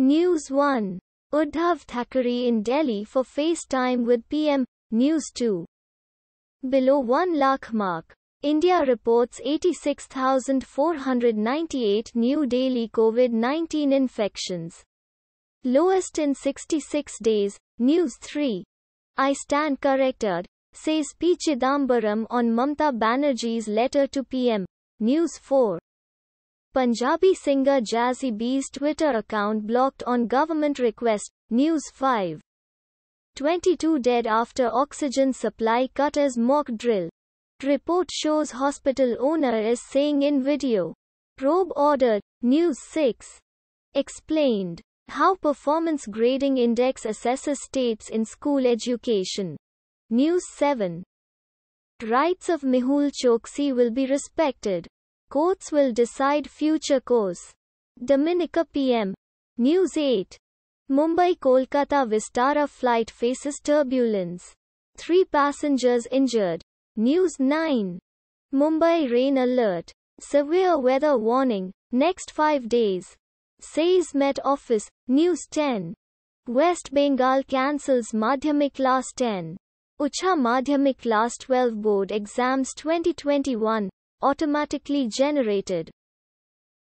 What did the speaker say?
News 1. Uddhav Thackeray in Delhi for FaceTime with PM. News 2. Below 1 lakh mark. India reports 86,498 new daily COVID 19 infections. Lowest in 66 days. News 3. I stand corrected, says P. Chidambaram on Mamta Banerjee's letter to PM. News 4. Punjabi singer Jazzy B's Twitter account blocked on government request, News 5. 22 dead after oxygen supply cut as mock drill. Report shows hospital owner is saying in video. Probe ordered, News 6. Explained. How Performance Grading Index assesses states in school education. News 7. Rights of Mihul Choksi will be respected. Courts will decide future course. Dominica PM. News 8. Mumbai Kolkata Vistara flight faces turbulence. Three passengers injured. News 9. Mumbai rain alert. Severe weather warning. Next five days. Says Met Office. News 10. West Bengal cancels Madhyamik Class 10. Ucha Madhyamik Class 12 Board Exams 2021 automatically generated